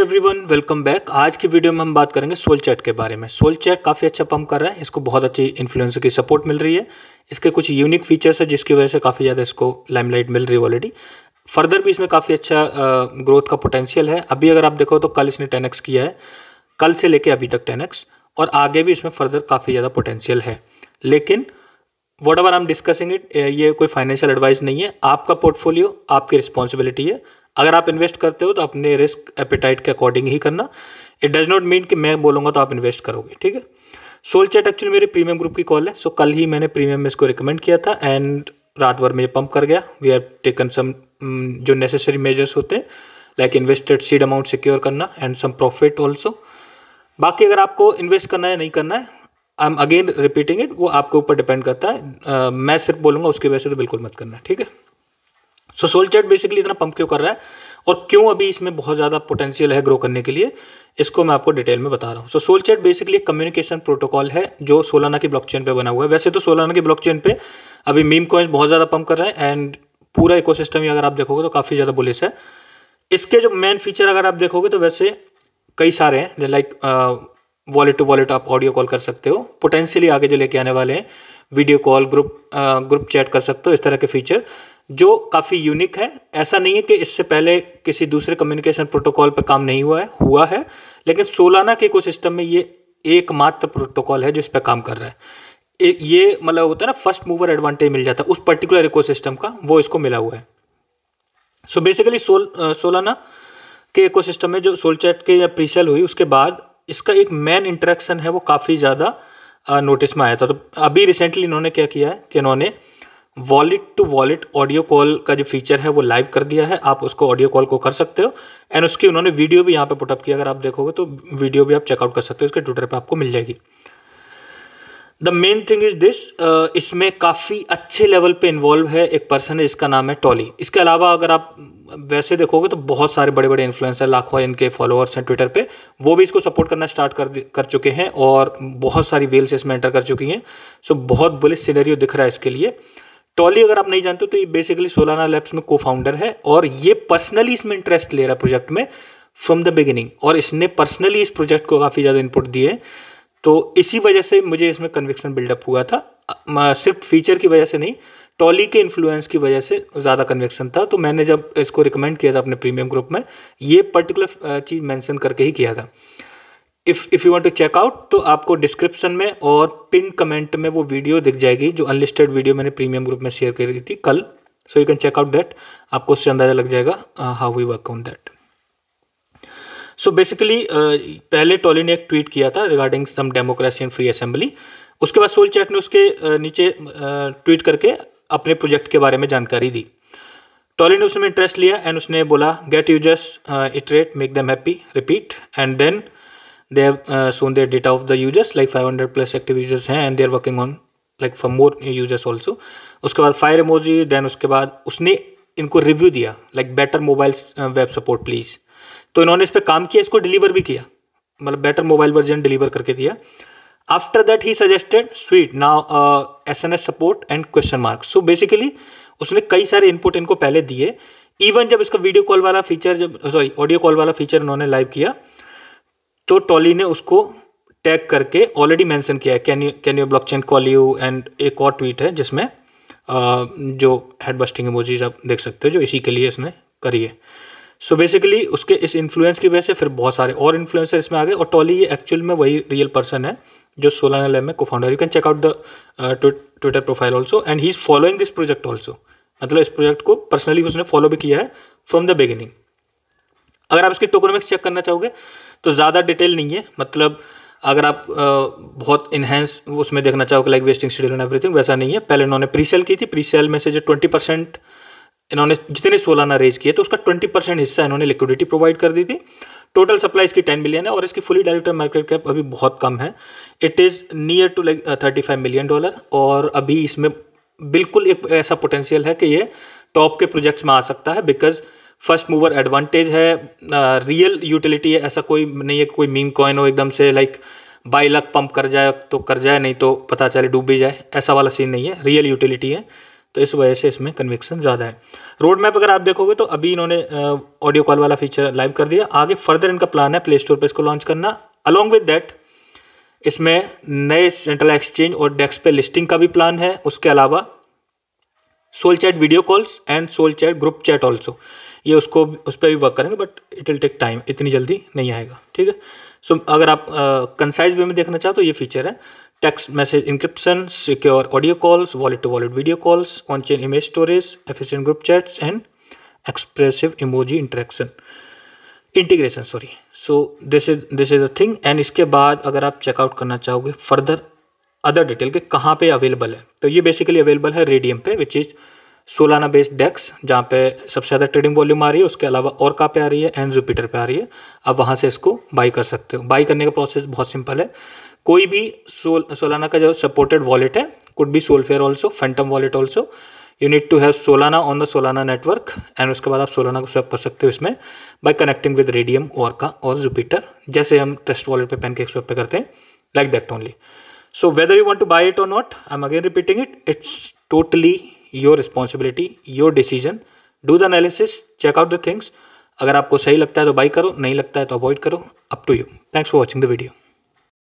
hello everyone welcome back आज की video में हम बात करेंगे सोल चैट के बारे में सोल चैट काफ़ी अच्छा पंप कर रहा है इसको बहुत अच्छी इन्फ्लुएंसर की सपोर्ट मिल रही है इसके कुछ यूनिक फीचर्स है जिसकी वजह से काफ़ी ज़्यादा इसको लाइमलाइट मिल रही है ऑलरेडी फर्दर भी इसमें काफ़ी अच्छा ग्रोथ का पोटेंशियल है अभी अगर आप देखो तो कल इसने टेन किया है कल से लेके अभी तक टेन और आगे भी इसमें फर्दर काफ़ी ज़्यादा पोटेंशियल है लेकिन whatever I am discussing it ये कोई फाइनेंशियल एडवाइस नहीं है आपका पोर्टफोलियो आपकी रिस्पॉन्सिबिलिटी है अगर आप इन्वेस्ट करते हो तो अपने रिस्क एपिटाइट के अकॉर्डिंग ही करना इट डज नॉट मीन कि मैं बोलूँगा तो आप इन्वेस्ट करोगे ठीक है सोल चैट एक्चुअली मेरे प्रीमियम ग्रुप की कॉल है सो so, कल ही मैंने प्रीमियम में इसको रिकमेंड किया था एंड रात भर ये पंप कर गया वी हैव टेकन सम जो नेसेसरी मेजर्स होते हैं like invested seed amount secure करना एंड सम प्रॉफिट ऑल्सो बाकी अगर आपको इन्वेस्ट करना है नहीं करना है I am again repeating it वो आपके ऊपर डिपेंड करता है uh, मैं सिर्फ बोलूंगा उसकी वजह से तो बिल्कुल मत करना ठीक है सो सोल चैट बेसिकली इतना पंप क्यों कर रहा है और क्यों अभी इसमें बहुत ज़्यादा पोटेंशियल है ग्रो करने के लिए इसको मैं आपको डिटेल में बता रहा हूँ सो सोल चैट बेसिकली एक कम्युनिकेशन प्रोटोकॉल है जो सोलाना की ब्लॉकचेन पे बना हुआ है वैसे तो सोलाना की ब्लॉकचेन पे अभी मीम कॉइंस बहुत ज़्यादा पंप कर रहे हैं एंड पूरा इकोसिस्टम ही अगर आप देखोगे तो काफ़ी ज़्यादा बुलिस है इसके जो मेन फीचर अगर आप देखोगे तो वैसे कई सारे हैं लाइक वॉलेट टू वॉलेट आप ऑडियो कॉल कर सकते हो पोटेंशियली आगे जो लेके आने वाले हैं video call group group chat कर सकते हो इस तरह के फीचर जो काफ़ी यूनिक है ऐसा नहीं है कि इससे पहले किसी दूसरे कम्युनिकेशन प्रोटोकॉल पर काम नहीं हुआ है हुआ है लेकिन सोलाना के इकोसिस्टम में ये एकमात्र प्रोटोकॉल है जो इस पर काम कर रहा है ये मतलब होता है ना फर्स्ट मूवर एडवांटेज मिल जाता है उस पर्टिकुलर इको का वो इसको मिला हुआ है सो बेसिकली सोल सोलाना के इकोसिस्टम में जो सोलचैट के या प्रीसेल हुई उसके बाद इसका एक मेन इंटरेक्शन है वो काफ़ी ज़्यादा नोटिस में आया था तो अभी रिसेंटली इन्होंने क्या किया है कि इन्होंने wallet to wallet audio call का जो फीचर है वो लाइव कर दिया है आप उसको ऑडियो कॉल को कर सकते हो एंड उसकी उन्होंने वीडियो भी यहाँ पे पुटअप किया अगर आप देखोगे तो वीडियो भी आप चेकआउट कर सकते हो इसके ट्विटर पर आपको मिल जाएगी the main thing is this इसमें काफ़ी अच्छे लेवल पे इन्वॉल्व है एक पर्सन है जिसका नाम है टॉली इसके अलावा अगर आप वैसे देखोगे तो बहुत सारे बड़े बड़े इन्फ्लुएंसर लाखों इनके फॉलोअर्स हैं ट्विटर पे वो भी इसको सपोर्ट करना स्टार्ट कर कर चुके हैं और बहुत सारी वेल्स इसमें एंटर कर चुकी हैं सो so, बहुत बुलिस सिनेरियो दिख रहा है इसके लिए टॉली अगर आप नहीं जानते तो ये बेसिकली सोलाना लैब्स में को फाउंडर है और ये पर्सनली इसमें इंटरेस्ट ले रहा है प्रोजेक्ट में फ्रॉम द बिगिनिंग और इसने पर्सनली इस प्रोजेक्ट को काफ़ी ज़्यादा इनपुट दिए तो इसी वजह से मुझे इसमें कन्विक्सन बिल्डअप हुआ था सिर्फ फीचर की वजह से नहीं टॉली के इन्फ्लुएंस की वजह से ज़्यादा कन्विक्सन था तो मैंने जब इसको रिकमेंड किया था अपने प्रीमियम ग्रुप में ये पर्टिकुलर चीज़ मेंशन करके ही किया था if if you want to check out तो आपको डिस्क्रिप्शन में और पिन कमेंट में वो वीडियो दिख जाएगी जो अनलिस्टेड वीडियो मैंने प्रीमियम ग्रुप में शेयर करी थी कल so you can check out that आपको उससे अंदाज़ा लग जाएगा how we work on that so basically uh, पहले टॉली ने एक ट्वीट किया था regarding some democracy and free assembly उसके बाद सोल चैट ने उसके uh, नीचे ट्वीट uh, करके अपने प्रोजेक्ट के बारे में जानकारी दी टॉली ने उसमें इंटरेस्ट लिया एंड उसने बोला get users iterate make them happy repeat and then they have shown shown data of the users like five hundred plus active users हैं they are working on like for more users also उसके बाद fire emoji then उसके बाद उसने इनको review दिया like better mobile web support please तो इन्होंने इस पर काम किया इसको डिलीवर भी किया मतलब बेटर मोबाइल वर्जन डिलीवर करके दिया after that he suggested sweet now S N S support and question mark so basically उसने कई सारे इनपुट इनको पहले दिए इवन जब इसका वीडियो कॉल वाला फीचर जब सॉरी ऑडियो कॉल वाला फीचर इन्होंने लाइव किया तो टॉली ने उसको टैग करके ऑलरेडी मेंशन किया है can you can you blockchain call you and एक और ट्वीट है जिसमें uh, जो हेड बस्टिंग इमोजीज आप देख सकते हो जो इसी के लिए इसने करी है सो बेसिकली उसके इस इन्फ्लुएंस की वजह से फिर बहुत सारे और इन्फ्लुएंसर इसमें आ गए और टॉली ये एक्चुअल में वही रियल पर्सन है जो सोलाना लैब में cofounder you can check out the Twitter profile also and he is following this project also मतलब इस प्रोजेक्ट को पर्सनली उसने फॉलो भी किया है फ्रॉम द बिगिनिंग अगर आप इसकी टोकोनॉमिक्स चेक करना चाहोगे तो ज़्यादा डिटेल नहीं है मतलब अगर आप आ, uh, बहुत इन्हेंस उसमें देखना चाहोगे like vesting schedule and everything वैसा नहीं है पहले उन्होंने प्री सेल की थी प्री सेल में से जो ट्वेंटी परसेंट इन्होंने जितने सोलाना रेज किए तो उसका ट्वेंटी परसेंट हिस्सा इन्होंने लिक्विडिटी प्रोवाइड कर दी थी टोटल सप्लाई इसकी टेन मिलियन है और इसकी फुली डायरेक्टर मार्केट कैप अभी बहुत कम है it is near to like thirty five million dollar और अभी इसमें बिल्कुल एक ऐसा पोटेंशियल है कि ये टॉप के प्रोजेक्ट्स में आ सकता है बिकॉज फर्स्ट मूवर एडवांटेज है रियल uh, यूटिलिटी है ऐसा कोई नहीं है कोई मीम कॉइन हो एकदम से लाइक बाई लक पंप कर जाए तो कर जाए नहीं तो पता चले डूब भी जाए ऐसा वाला सीन नहीं है रियल यूटिलिटी है तो इस वजह से इसमें कन्विक्सन ज़्यादा है रोड मैप अगर आप देखोगे तो अभी इन्होंने ऑडियो कॉल वाला फीचर लाइव कर दिया आगे फर्दर इनका प्लान है प्ले स्टोर पर इसको लॉन्च करना अलॉन्ग विद डैट इसमें नए सेंट्रल एक्सचेंज और डेस्क पे लिस्टिंग का भी प्लान है उसके अलावा Sol Chat video calls and Sol Chat group chat also ये उसको उस पर भी वर्क करेंगे but it will take time इतनी जल्दी नहीं आएगा ठीक है सो so, अगर आप कंसाइज वे में देखना चाहो तो ये फीचर है text message encryption, secure audio calls, wallet to wallet video calls, on chain image storage, efficient group chats, and expressive emoji interaction integration sorry so this is this is a thing and इसके बाद अगर आप checkout करना चाहोगे further other detail के कहाँ पे available है तो ये बेसिकली अवेलेबल है रेडियम पे which is Solana based DEX जहाँ पे सबसे ज़्यादा ट्रेडिंग वॉल्यूम आ रही है उसके अलावा और कहाँ पे आ रही है एंड जुपिटर पे आ रही है आप वहाँ से इसको बाई कर सकते हो बाई करने का प्रोसेस बहुत सिंपल है कोई भी सोल सोलाना का जो सपोर्टेड वॉलेट है could be Solflare also Phantom wallet also you need to have Solana on the Solana network and उसके बाद आप सोलाना को स्वैप कर सकते हो इसमें बाय कनेक्टिंग विद रेडियम और का और जुपिटर जैसे हम ट्रस्ट वॉलेट पे के स्वैप पे करते हैं like that only so whether you want to buy it और not I am again repeating it it's totally your responsibility your decision do the analysis check out the things अगर आपको सही लगता है तो बाई करो नहीं लगता है तो अवॉइड करो up to you thanks for watching the video